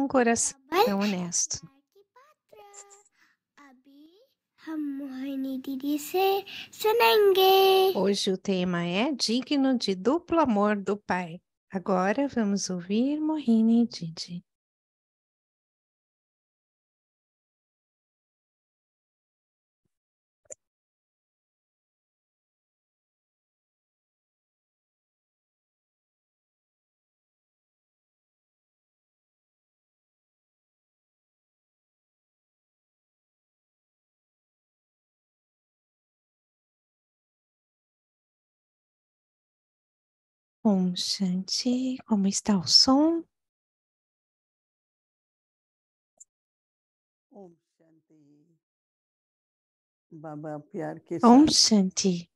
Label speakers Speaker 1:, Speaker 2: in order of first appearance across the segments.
Speaker 1: um coração honesto. Hoje o tema é Digno de Duplo Amor do Pai. Agora vamos ouvir Mohini Didi. Om Shanti, como está o som? Om Shanti. Baba Pyar ke Om Shanti.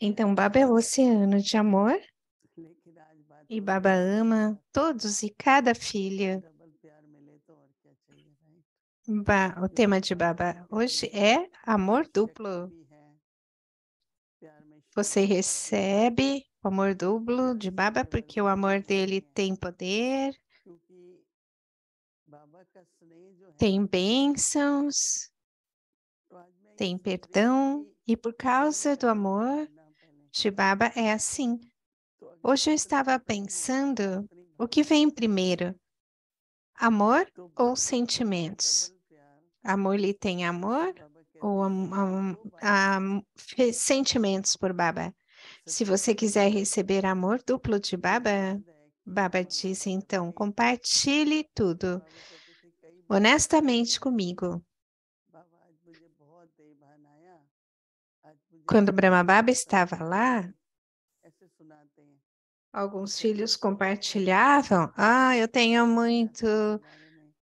Speaker 1: Então, Baba é o oceano de amor e Baba é ama todos e cada filha. É né? Ba o tema de Baba hoje é amor duplo. Você recebe o amor duplo de Baba, porque o amor dele tem poder, tem bênçãos, tem perdão, e por causa do amor de Baba é assim. Hoje eu estava pensando o que vem primeiro, amor ou sentimentos? Amor lhe tem amor ou sentimentos por Baba. Se você quiser receber amor duplo de Baba, Baba disse então: compartilhe tudo honestamente comigo. Quando Brahma Baba estava lá, alguns filhos compartilhavam: Ah, eu tenho muito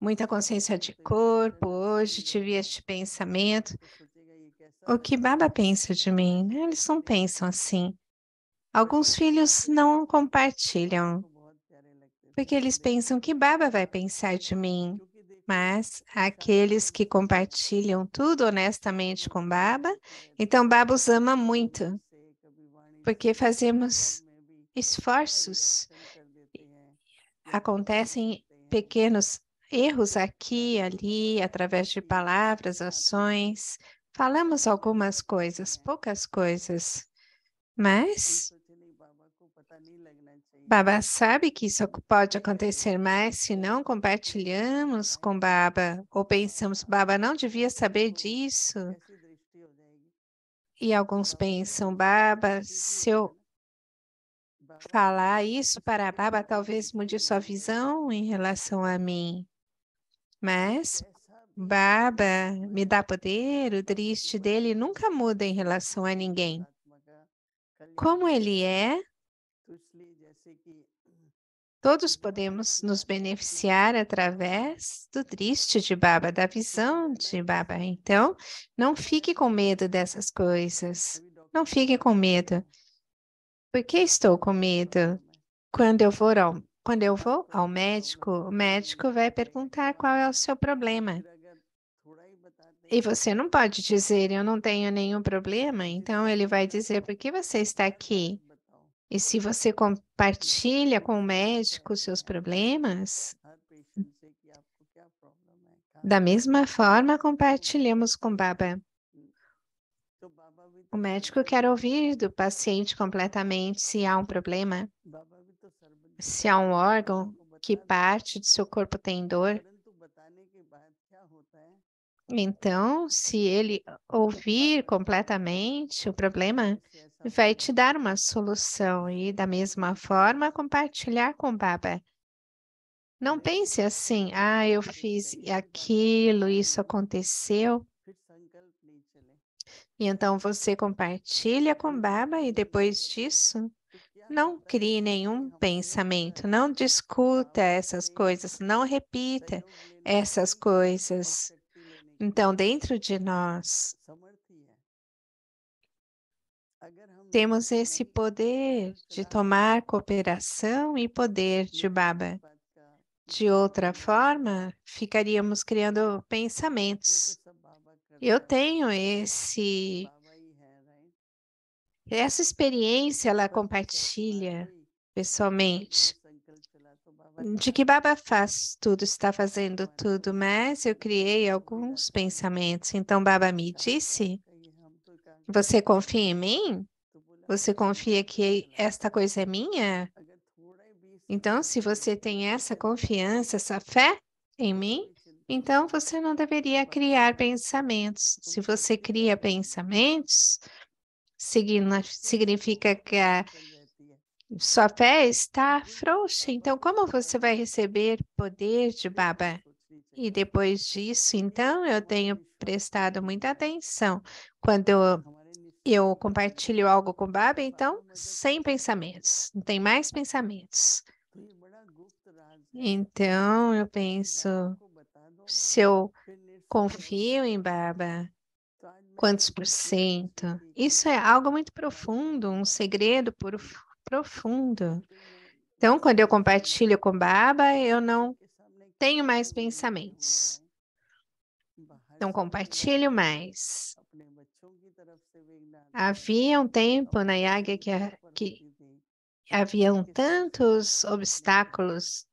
Speaker 1: muita consciência de corpo hoje, uhum. tive este pensamento. Então, o que Baba é pensa de mim? Né, eles não é. pensam assim. Alguns filhos não compartilham, porque eles pensam que Baba vai pensar de mim. Mas aqueles que compartilham tudo honestamente com Baba, é, então Baba os ama muito, porque assim, fazemos esforços, acontecem pequenos erros aqui, ali, através de palavras, ações. Falamos algumas coisas, poucas coisas, mas Baba sabe que isso pode acontecer mais se não compartilhamos com Baba ou pensamos Baba não devia saber disso. E alguns pensam Baba, se eu falar isso para Baba talvez mude sua visão em relação a mim. Mas é, Baba me dá poder, o triste dele nunca muda em relação a ninguém. Como ele é, é, é todos podemos nos beneficiar através do triste de Baba, da visão de Baba. Então, não fique com medo dessas coisas. Não fique com medo. Assim. Por que estou com medo? Quando eu for ao quando eu vou ao médico, o médico vai perguntar qual é o seu problema. E você não pode dizer, eu não tenho nenhum problema. Então, ele vai dizer, por que você está aqui? E se você compartilha com o médico seus problemas, da mesma forma compartilhamos com o Baba. O médico quer ouvir do paciente completamente se há um problema se há um órgão que parte do seu corpo tem dor, então, se ele ouvir completamente o problema, vai te dar uma solução e, da mesma forma, compartilhar com o Baba. Não pense assim, ah, eu fiz aquilo, isso aconteceu. E então você compartilha com Baba e depois disso, não crie nenhum pensamento, não discuta essas coisas, não repita essas coisas. Então, dentro de nós, temos esse poder de tomar cooperação e poder de Baba. De outra forma, ficaríamos criando pensamentos. Eu tenho esse essa experiência ela compartilha pessoalmente hum, tá de que Baba faz tudo, né? está fazendo tudo, é mas eu criei né? alguns pensamentos. Então Baba me tá disse: é Você confia em mim? Né? Você confia que esta coisa é minha? É então, se você tem essa tá confiança, essa fé em mim, então você não deveria criar pensamentos. Se você cria pensamentos, significa que a sua fé está frouxa. Então, como você vai receber poder de Baba? E depois disso, então, eu tenho prestado muita atenção. Quando eu compartilho algo com Baba, então, sem pensamentos, não tem mais pensamentos. Então, eu penso, se eu confio em Baba, quantos por cento. Isso é algo muito profundo, um segredo profundo. Então, quando eu compartilho com Baba, eu não tenho mais pensamentos. Não compartilho mais. Havia um tempo na Yaga que, que haviam tantos obstáculos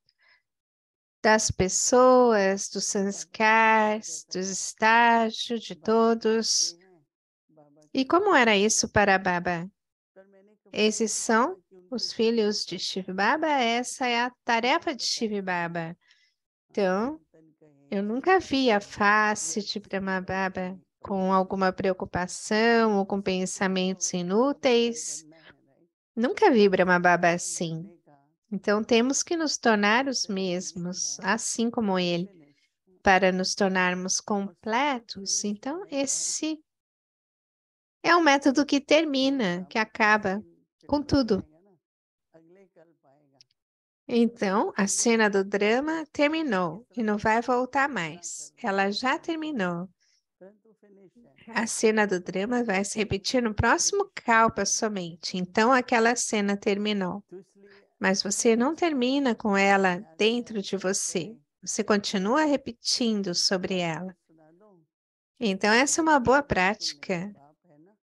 Speaker 1: das pessoas, dos sanskars, dos estágios, de todos. E como era isso para Baba? Esses são os filhos de Shiv Baba, essa é a tarefa de Shiv Baba. Então, eu nunca vi a face de Brahma Baba com alguma preocupação ou com pensamentos inúteis. Nunca vi Brahma Baba assim. Então temos que nos tornar os mesmos, assim como ele, para nos tornarmos completos. Então esse é um método que termina, que acaba com tudo. Então, a cena do drama terminou e não vai voltar mais. Ela já terminou. A cena do drama vai se repetir no próximo kalpa somente. Então, aquela cena terminou mas você não termina com ela dentro de você. Você continua repetindo sobre ela. Então, essa é uma boa prática.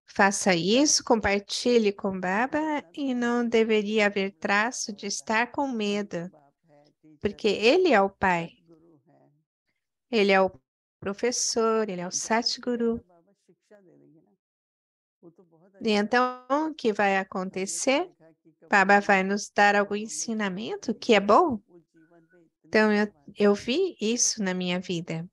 Speaker 1: Faça isso, compartilhe com Baba e não deveria haver traço de estar com medo, porque ele é o pai. Ele é o professor, ele é o Satguru. E então, o que vai acontecer? Baba vai nos dar algum ensinamento que é bom? Então, eu, eu vi isso na minha vida.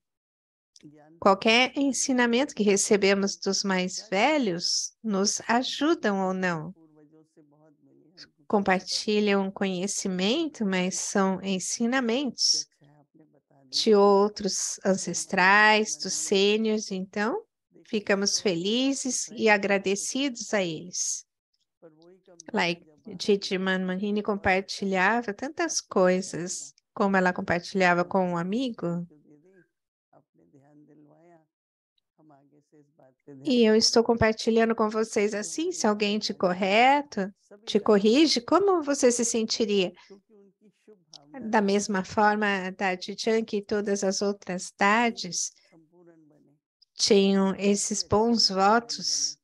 Speaker 1: Qualquer ensinamento que recebemos dos mais velhos nos ajudam ou não. Compartilham conhecimento, mas são ensinamentos de outros ancestrais, dos sêniores, então ficamos felizes e agradecidos a eles like Titi Manini compartilhava tantas coisas, como ela compartilhava com um amigo. Né? E eu estou compartilhando com vocês assim, se alguém te correto, te corrige, como você se sentiria? Da mesma forma, Tati Chang que todas as outras Tades tinham esses bons votos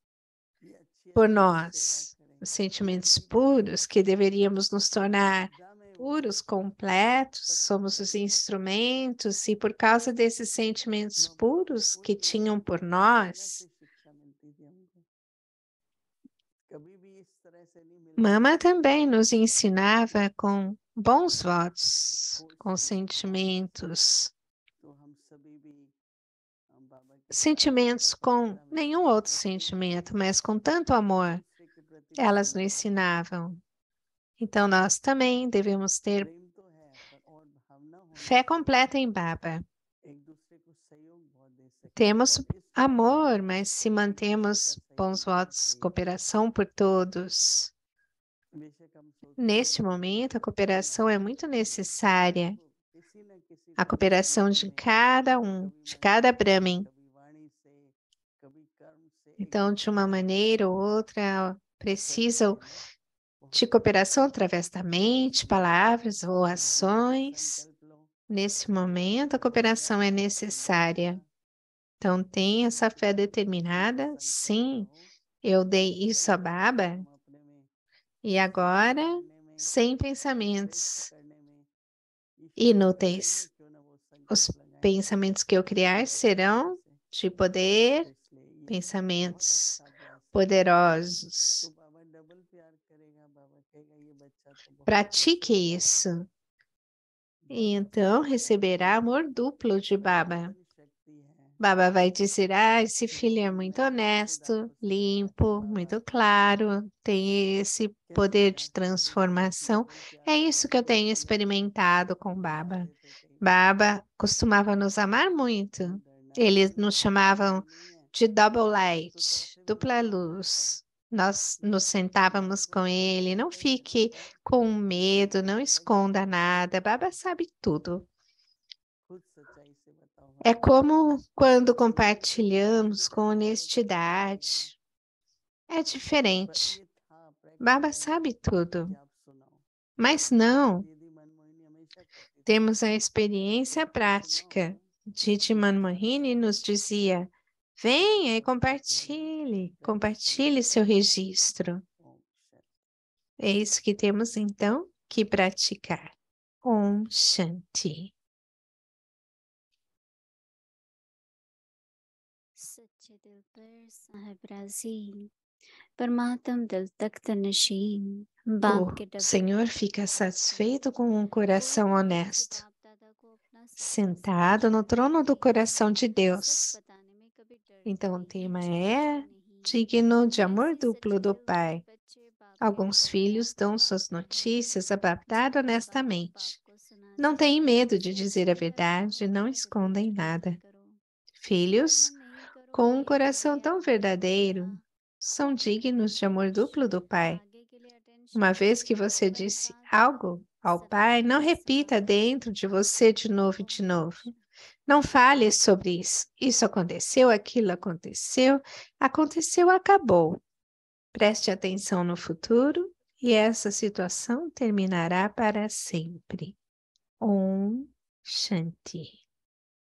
Speaker 1: por nós sentimentos puros que deveríamos nos tornar puros, completos, somos os instrumentos, e por causa desses sentimentos puros que tinham por nós, Mama também nos ensinava com bons votos, com sentimentos, sentimentos com nenhum outro sentimento, mas com tanto amor elas nos ensinavam. Então, nós também devemos ter fé completa em Baba. Temos amor, mas se mantemos bons votos, cooperação por todos. Neste momento, a cooperação é muito necessária. A cooperação de cada um, de cada Brahmin. Então, de uma maneira ou outra, precisam é. de cooperação através da mente, palavras ou ações. Nesse momento, a cooperação é necessária. Então, tem essa fé determinada? Sim, então, eu dei isso a Baba. E agora, sem pensamentos inúteis. Os né? pensamentos que eu criar serão de poder, pensamentos poderosos. Pratique isso. E então receberá amor duplo de Baba. Baba vai dizer: Ah, esse filho é muito honesto, limpo, muito claro, tem esse poder de transformação. É isso que eu tenho experimentado com Baba. Baba costumava nos amar muito. Eles nos chamavam de double light, dupla luz. Nós nos sentávamos com ele. Não fique com medo, não esconda nada. Baba sabe tudo. É como quando compartilhamos com honestidade. É diferente. Baba sabe tudo. Mas não. Temos a experiência prática. Didi Manmohini nos dizia: Venha e compartilhe, compartilhe seu registro. É isso que temos então que praticar. Om Shanti. O Senhor fica satisfeito com um coração honesto, sentado no trono do coração de Deus. Então, o tema é digno de amor duplo do Pai. Alguns filhos dão suas notícias abatado honestamente. Não têm medo de dizer a verdade, não escondem nada. Filhos, com um coração tão verdadeiro, são dignos de amor duplo do Pai. Uma vez que você disse algo ao Pai, não repita dentro de você de novo e de novo. Não fale sobre isso. Isso aconteceu, aquilo aconteceu, aconteceu, acabou. Preste atenção no futuro e essa situação terminará para sempre. Om Shanti.